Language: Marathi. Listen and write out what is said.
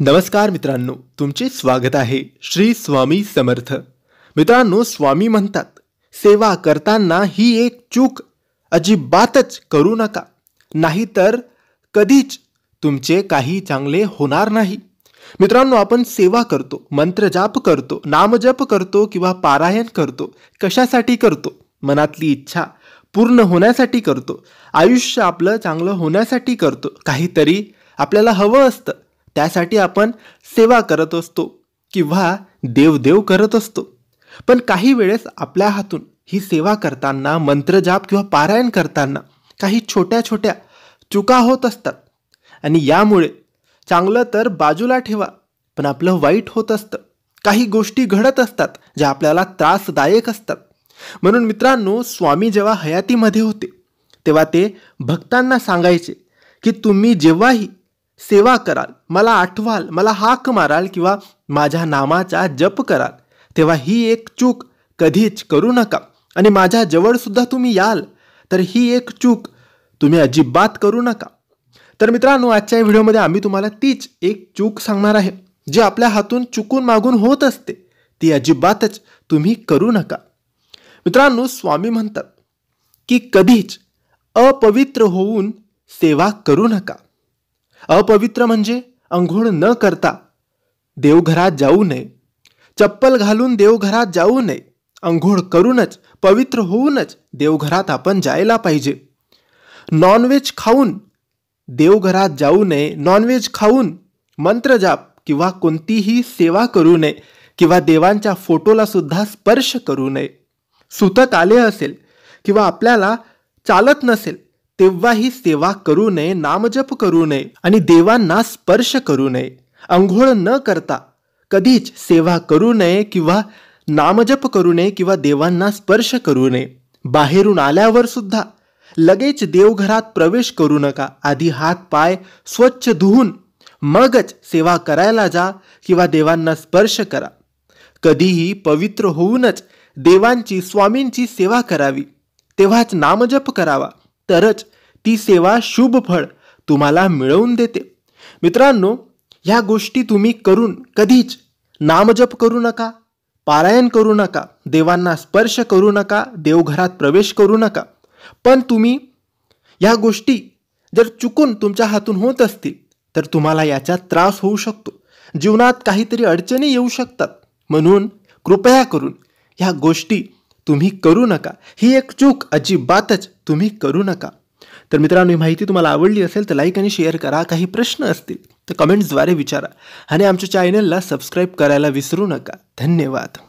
नमस्कार मित्रांनो तुमचे स्वागत आहे श्री स्वामी समर्थ मित्रांनो स्वामी म्हणतात सेवा करताना ही एक चूक अजिबातच करू नका नाहीतर कधीच तुमचे काही चांगले होणार नाही मित्रांनो आपण सेवा करतो मंत्रजाप करतो नामजप करतो किंवा पारायण करतो कशासाठी करतो मनातली इच्छा पूर्ण होण्यासाठी करतो आयुष्य आपलं चांगलं होण्यासाठी करतो काहीतरी आपल्याला हवं असतं त्यासाठी आपण सेवा करत असतो किंवा देवदेव करत असतो पण काही वेळेस आपल्या हातून ही सेवा करताना मंत्रजाप किंवा पारायण करताना काही छोट्या छोट्या चुका होत असतात आणि यामुळे चांगलं तर बाजूला ठेवा पण आपलं वाईट होत असतं काही गोष्टी घडत असतात ज्या आपल्याला त्रासदायक असतात म्हणून मित्रांनो स्वामी जेव्हा हयातीमध्ये होते तेव्हा ते भक्तांना सांगायचे की तुम्ही जेव्हाही सेवा कराल मला आठवाल मला हाक माराल किंवा माझ्या नामाचा जप कराल तेव्हा ही एक चूक कधीच करू नका आणि माझ्या जवळसुद्धा तुम्ही याल तर ही एक चूक तुम्ही अजिबात करू नका तर मित्रांनो आजच्या व्हिडिओमध्ये आम्ही तुम्हाला तीच एक चूक सांगणार आहे जी आपल्या हातून चुकून मागून होत असते ती अजिबातच तुम्ही करू नका मित्रांनो स्वामी म्हणतात की कधीच अपवित्र होऊन सेवा करू नका अपवित्र म्हणजे अंघोळ न करता देवघरात जाऊ नये चप्पल घालून देवघरात जाऊ नये अंघोळ करूनच पवित्र होऊनच देवघरात आपण जायला पाहिजे नॉनव्हेज खाऊन देवघरात जाऊ नये नॉनव्हेज खाऊन मंत्रजाप किंवा कोणतीही सेवा करू नये किंवा देवांच्या फोटोला सुद्धा स्पर्श करू नये सुतक आले असेल किंवा आपल्याला चालत नसेल तेव्हा ही सेवा करू नये नामजप करू नये आणि देवांना स्पर्श करू नये अंघोळ न करता कधीच सेवा करू नये किंवा नामजप करू नये किंवा देवांना स्पर्श करू नये बाहेरून आल्यावर सुद्धा लगेच देवघरात प्रवेश करू नका आधी हात पाय स्वच्छ धुवून मगच सेवा करायला जा किंवा देवांना स्पर्श करा कधीही पवित्र होऊनच देवांची स्वामींची सेवा करावी तेव्हाच नामजप करावा तरच ती सेवा शुभ फळ तुम्हाला मिळवून देते मित्रांनो ह्या गोष्टी तुम्ही करून कधीच नामजप करू नका पारायण करू नका देवांना स्पर्श करू नका देवघरात प्रवेश करू नका पण तुम्ही ह्या गोष्टी जर चुकून तुमच्या हातून होत असतील तर तुम्हाला याचा त्रास होऊ शकतो जीवनात काहीतरी अडचणी येऊ शकतात म्हणून कृपया करून ह्या गोष्टी तुम्ही करू नका ही एक चूक अजिबातच तुम्ही करू नका तर मित्रांनो ही माहिती तुम्हाला आवडली असेल तर लाईक आणि शेअर करा काही प्रश्न असतील तर कमेंट्सद्वारे विचारा आणि आमच्या चॅनलला सबस्क्राईब करायला विसरू नका धन्यवाद